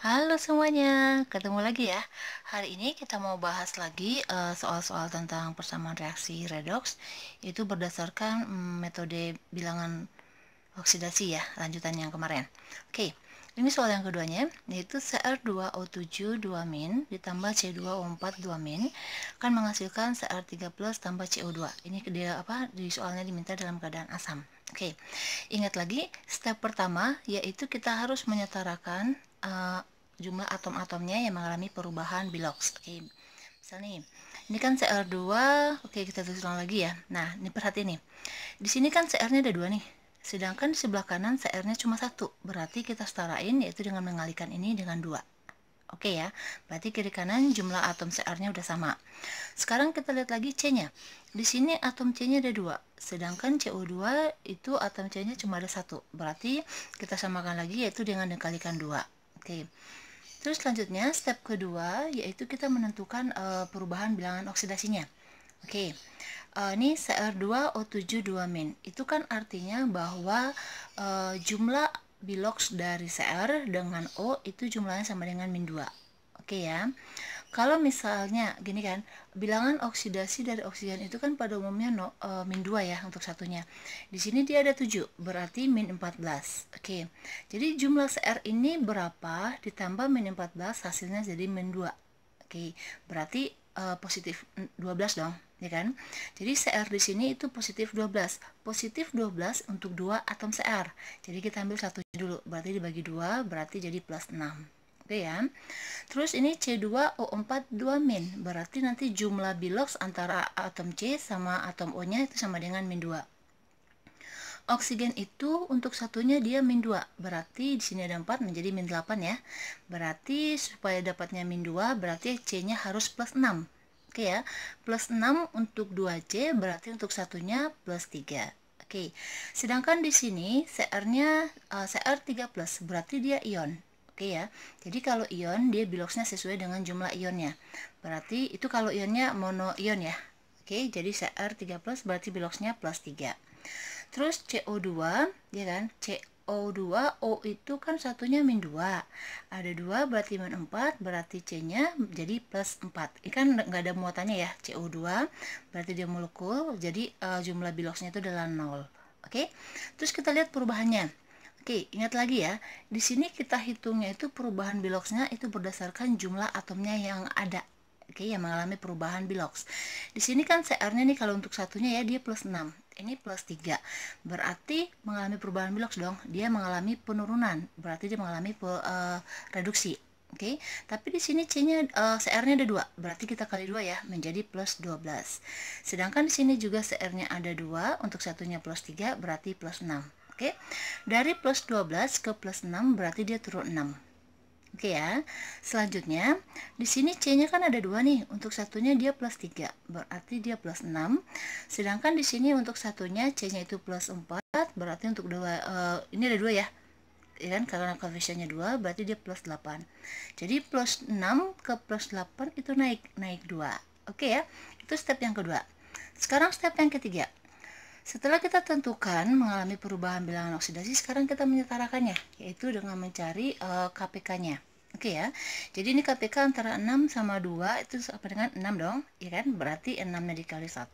Halo semuanya, ketemu lagi ya. Hari ini kita mau bahas lagi eh, soal-soal uh, tentang persamaan reaksi redox itu berdasarkan mm, metode bilangan oksidasi ya, lanjutan yang kemarin. Oke, ini soal yang keduanya yaitu CR2O7 2min ditambah C2O4 2min akan menghasilkan CR3+ tambah CO2. Ini dia apa di soalnya diminta dalam keadaan asam. Oke, ingat lagi step pertama yaitu kita harus menyetarakan eh, jumlah atom-atomnya yang mengalami perubahan biloks. Oke, okay. misal nih, ini kan cr 2 oke kita tulis ulang lagi ya. Nah, ini perhatiin nih, di sini kan Cr-nya ada dua nih, sedangkan di sebelah kanan CR-nya cuma satu, berarti kita setarain yaitu dengan mengalikan ini dengan dua. Oke ya, berarti kiri kanan jumlah atom CR-nya udah sama. Sekarang kita lihat lagi C-nya. Di sini atom C-nya ada dua, sedangkan CO2 itu atom C-nya cuma ada satu. Berarti kita samakan lagi yaitu dengan dikalikan dua. Oke. Okay. Terus selanjutnya step kedua yaitu kita menentukan uh, perubahan bilangan oksidasinya. Oke. Okay. Uh, eh, ini CR2O72 min. Itu kan artinya bahwa uh, jumlah biloks dari CR dengan O itu jumlahnya sama dengan min 2. Oke okay ya kalau misalnya gini kan bilangan oksidasi dari oksigen itu kan pada umumnya no, e, min 2 ya untuk satunya di sini dia ada 7 berarti min 14 oke okay. jadi jumlah CR ini berapa ditambah min 14 hasilnya jadi min 2 oke okay. berarti e, positif 12 dong ya kan? Jadi CR di sini itu positif 12. Positif 12 untuk dua atom CR. Jadi kita ambil satu dulu, berarti dibagi dua berarti jadi plus 6 gitu ya terus ini C2O4 2 min berarti nanti jumlah bilox antara atom C sama atom O nya itu sama dengan min 2 oksigen itu untuk satunya dia min 2 berarti di sini ada 4 menjadi min 8 ya berarti supaya dapatnya min 2 berarti C nya harus plus 6 Oke ya, plus 6 untuk 2C berarti untuk satunya plus 3. Oke, sedangkan di sini CR-nya uh, eh, CR 3 plus berarti dia ion. Oke ya. Jadi kalau ion dia biloxnya sesuai dengan jumlah ionnya. Berarti itu kalau ionnya mono ion ya. Oke, jadi CR3+ berarti biloxnya plus 3. Terus CO2 ya kan? CO2 O itu kan satunya min 2. Ada 2 berarti min 4, berarti C-nya jadi plus 4. Ini kan nggak ada muatannya ya. CO2 berarti dia molekul, jadi uh, jumlah biloxnya itu adalah 0. Oke. Terus kita lihat perubahannya. Oke Ingat lagi ya, di sini kita hitungnya itu perubahan biloksnya itu berdasarkan jumlah atomnya yang ada. Oke, yang mengalami perubahan biloks. Di sini kan CR-nya nih kalau untuk satunya ya dia plus 6. Ini plus 3. Berarti mengalami perubahan biloks dong. Dia mengalami penurunan. Berarti dia mengalami uh, reduksi. Oke, okay? tapi di sini C-nya uh, CR-nya ada dua, berarti kita kali dua ya menjadi plus 12. Sedangkan di sini juga CR-nya ada dua, untuk satunya plus 3 berarti plus 6. Oke. Dari plus 12 ke plus 6 berarti dia turun 6. Oke ya. Selanjutnya, di sini C-nya kan ada dua nih. Untuk satunya dia plus 3, berarti dia plus 6. Sedangkan di sini untuk satunya C-nya itu plus 4, berarti untuk dua uh, ini ada dua ya. Ya kan karena koefisiennya 2, berarti dia plus 8. Jadi plus 6 ke plus 8 itu naik naik 2. Oke ya. Itu step yang kedua. Sekarang step yang ketiga. Setelah kita tentukan mengalami perubahan bilangan oksidasi, sekarang kita menyetarakannya, yaitu dengan mencari uh, eh, KPK-nya. Oke okay ya. Jadi ini KPK antara 6 sama 2 itu sama dengan 6 dong, ya kan? Berarti 6-nya dikali 1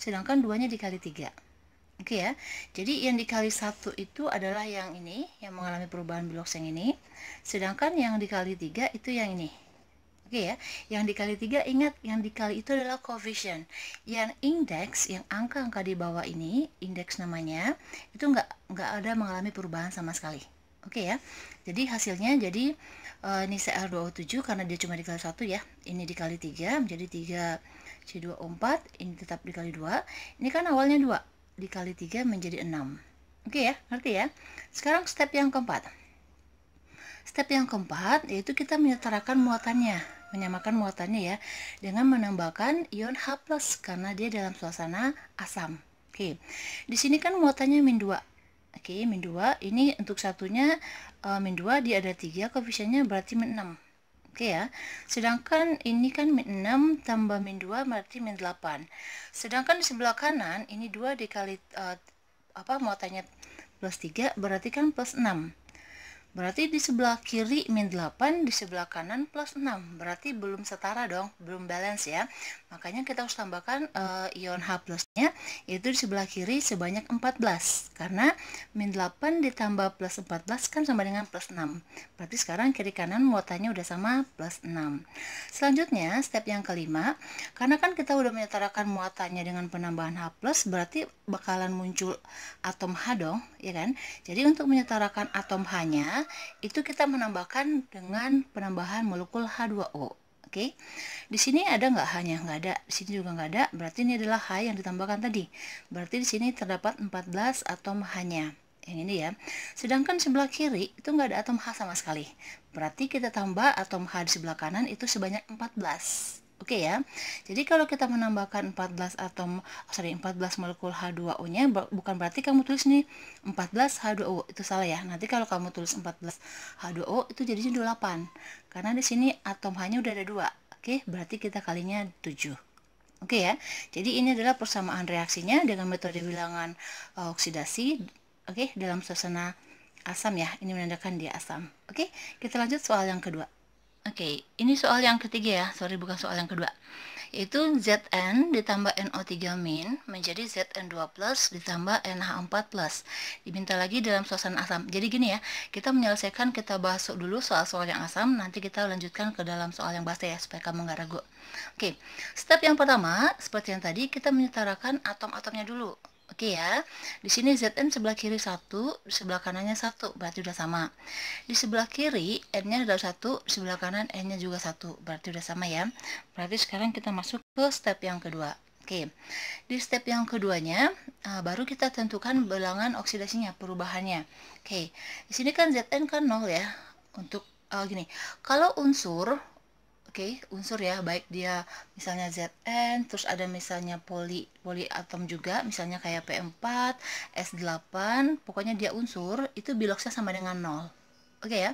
sedangkan 2-nya dikali 3. Oke okay ya. Jadi yang dikali 1 itu adalah yang ini yang mengalami perubahan biloks yang ini, sedangkan yang dikali 3 itu yang ini. Oke ya yang dikali tiga ingat yang dikali itu adalah coefficient yang indeks yang angka-angka di bawah ini indeks namanya itu nggak nggak ada mengalami perubahan sama sekali oke okay, ya jadi hasilnya jadi uh, ini CR2O7 karena dia cuma dikali satu ya ini dikali tiga menjadi 3 C2O4 ini tetap dikali dua ini kan awalnya dua dikali tiga menjadi enam oke okay, ya ngerti ya sekarang step yang keempat Step yang keempat yaitu kita menyetarakan muatannya, menyamakan muatannya ya dengan menambahkan ion H+ karena dia dalam suasana asam. Oke. Di sini kan muatannya min 2. Oke, min 2 ini untuk satunya uh, min 2 dia ada 3 koefisiennya berarti min 6. Oke okay ya. Sedangkan ini kan min 6 tambah min 2 berarti min 8. Sedangkan di sebelah kanan ini 2 dikali uh, apa muatannya plus 3 berarti kan plus 6. Berarti di sebelah kiri min 8, di sebelah kanan plus 6. Berarti belum setara dong, belum balance ya. Makanya kita harus tambahkan uh, ion H plus ya, yaitu di sebelah kiri sebanyak 14 karena min 8 ditambah plus 14 kan sama dengan plus 6 berarti sekarang kiri kanan muatannya udah sama plus 6 selanjutnya step yang kelima karena kan kita udah menyetarakan muatannya dengan penambahan H plus berarti bakalan muncul atom H dong ya kan jadi untuk menyetarakan atom H nya itu kita menambahkan dengan penambahan molekul H2O Oke, di sini ada nggak hanya nggak ada, di sini juga nggak ada. Berarti ini adalah h yang ditambahkan tadi. Berarti di sini terdapat 14 atom hanya yang ini ya. Sedangkan sebelah kiri itu nggak ada atom H sama sekali. Berarti kita tambah atom H di sebelah kanan itu sebanyak 14. Oke okay ya. Jadi kalau kita menambahkan 14 atom sorry 14 molekul H2O-nya bukan berarti kamu tulis nih 14 H2O itu salah ya. Nanti kalau kamu tulis 14 H2O itu jadinya 28. Karena di sini atom H-nya udah ada 2. Oke, okay? berarti kita kalinya 7. Oke okay ya. Jadi ini adalah persamaan reaksinya dengan metode bilangan uh, oksidasi oke okay? dalam suasana asam ya. Ini menandakan dia asam. Oke, okay? kita lanjut soal yang kedua. Oke, okay, ini soal yang ketiga ya, sorry bukan soal yang kedua. Yaitu Zn ditambah NO3 min menjadi Zn2 ditambah NH4 plus. Diminta lagi dalam suasana asam. Jadi gini ya, kita menyelesaikan, kita bahas dulu soal-soal yang asam, nanti kita lanjutkan ke dalam soal yang basa ya, supaya kamu nggak ragu. Oke, okay, step yang pertama, seperti yang tadi, kita menyetarakan atom-atomnya dulu. Oke ya. Di sini ZN sebelah kiri 1, sebelah kanannya 1, berarti udah sama. Di sebelah kiri N-nya adalah 1, sebelah kanan N-nya juga 1, berarti udah sama ya. Berarti sekarang kita masuk ke step yang kedua. Oke, di step yang keduanya eh, baru kita tentukan bilangan oksidasinya, perubahannya. Oke, di sini kan Zn kan 0 ya. Untuk uh, gini, kalau unsur Oke, okay, unsur ya, baik dia misalnya Zn, terus ada misalnya poli poli atom juga, misalnya kayak P4, S8, pokoknya dia unsur itu biloksnya sama dengan 0. Oke okay ya.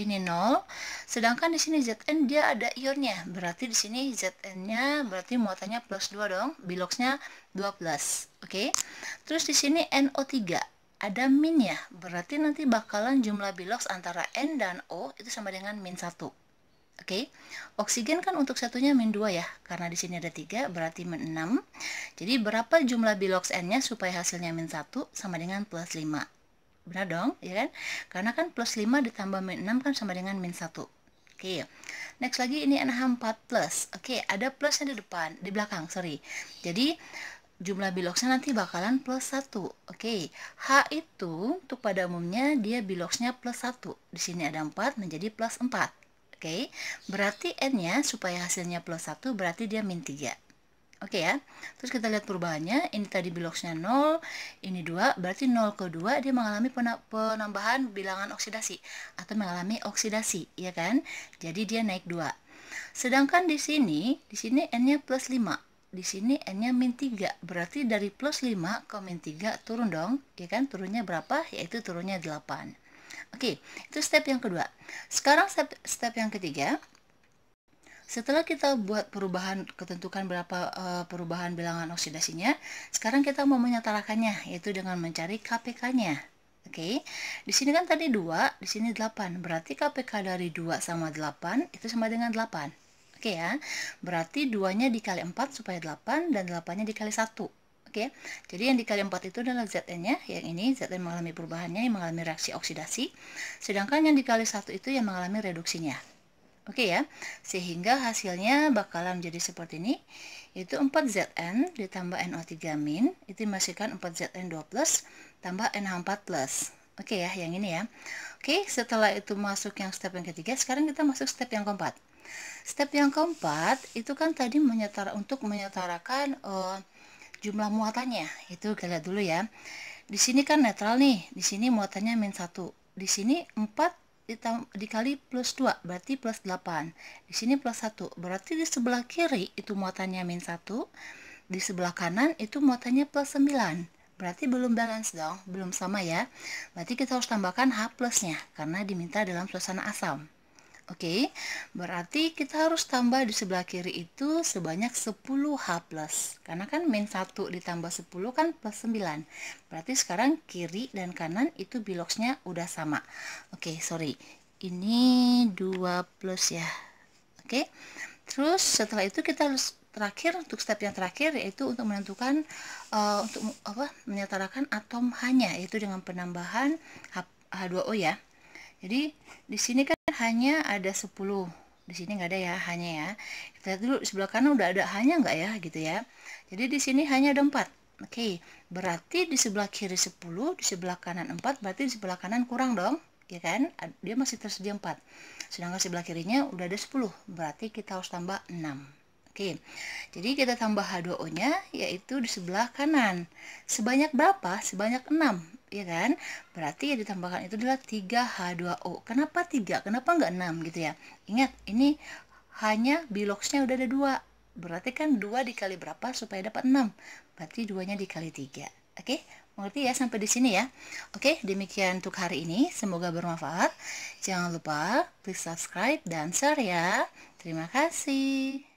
Ini 0. Sedangkan di sini Zn dia ada ionnya. Berarti di sini Zn-nya berarti muatannya plus 2 dong. Biloxnya plus. Oke. Okay. Terus di sini NO3 ada min ya. Berarti nanti bakalan jumlah bilox antara N dan O itu sama dengan min 1. Oke, okay. oksigen kan untuk satunya min 2 ya, karena di sini ada 3, berarti min 6. Jadi berapa jumlah bilox n-nya supaya hasilnya min 1 sama dengan plus 5? Benar dong, ya kan? Karena kan plus 5 ditambah min 6 kan sama dengan min 1. Oke, okay. next lagi ini NH4 plus. Oke, okay, ada plusnya di depan, di belakang, sorry. Jadi jumlah biloxnya nanti bakalan plus 1. Oke, H itu untuk pada umumnya dia biloxnya plus 1. Di sini ada 4 menjadi plus 4 okay? berarti n-nya supaya hasilnya plus 1 berarti dia min 3 Oke okay ya, terus kita lihat perubahannya, ini tadi biloxnya 0, ini 2, berarti 0 ke 2 dia mengalami penambahan bilangan oksidasi atau mengalami oksidasi, ya kan? Jadi dia naik 2. Sedangkan di sini, di sini n-nya plus 5, di sini n-nya min 3, berarti dari plus 5 ke min 3 turun dong, ya kan? Turunnya berapa? Yaitu turunnya 8. Oke, okay, itu step yang kedua. Sekarang step, step yang ketiga, setelah kita buat perubahan ketentukan berapa e, perubahan bilangan oksidasinya, sekarang kita mau menyetarakannya yaitu dengan mencari KPK-nya. Oke. Okay? Di sini kan tadi 2, di sini 8. Berarti KPK dari 2 sama 8 itu sama dengan 8. Oke okay ya. Berarti 2-nya dikali 4 supaya 8 dan 8-nya dikali 1 ya. Jadi yang dikali 4 itu adalah Zn-nya, yang ini Zn mengalami perubahannya, yang mengalami reaksi oksidasi. Sedangkan yang dikali 1 itu yang mengalami reduksinya. Oke ya, sehingga hasilnya bakalan jadi seperti ini, itu 4Zn ditambah NO3 min, itu dimasukkan 4Zn2 tambah NH4 plus. Oke ya, yang ini ya. Oke, setelah itu masuk yang step yang ketiga, sekarang kita masuk step yang keempat. Step yang keempat, itu kan tadi menyetara untuk menyetarakan... Uh, jumlah muatannya itu kita lihat dulu ya di sini kan netral nih di sini muatannya min satu. di sini 4 dikali plus 2 berarti plus 8 di sini plus 1 berarti di sebelah kiri itu muatannya min 1 di sebelah kanan itu muatannya plus 9 berarti belum balance dong belum sama ya berarti kita harus tambahkan H plusnya karena diminta dalam suasana asam Oke, berarti kita harus tambah di sebelah kiri itu sebanyak 10H+. Karena kan min 1 ditambah 10 kan plus 9. Berarti sekarang kiri dan kanan itu biloksnya udah sama. Oke, sorry. Ini 2 plus ya. Oke, terus setelah itu kita harus terakhir untuk step yang terakhir yaitu untuk menentukan uh, untuk apa menyetarakan atom hanya yaitu dengan penambahan H2O ya. Jadi di sini kan hanya ada 10 di sini nggak ada ya hanya ya kita lihat dulu sebelah kanan udah ada hanya nggak ya gitu ya jadi di sini hanya ada 4 Oke, okay, berarti di sebelah kiri 10, di sebelah kanan 4, berarti di sebelah kanan kurang dong, ya kan? Dia masih tersedia 4. Sedangkan sebelah kirinya udah ada 10, berarti kita harus tambah 6. Oke, jadi kita tambah H2O-nya, yaitu di sebelah kanan. Sebanyak berapa? Sebanyak 6 ya kan berarti ya ditambahkan itu adalah 3H2O kenapa 3 kenapa nggak 6 gitu ya ingat ini hanya biloxnya udah ada dua berarti kan 2 dikali berapa supaya dapat 6 berarti 2-nya dikali 3 oke mengerti ya sampai di sini ya oke demikian untuk hari ini semoga bermanfaat jangan lupa klik subscribe dan share ya terima kasih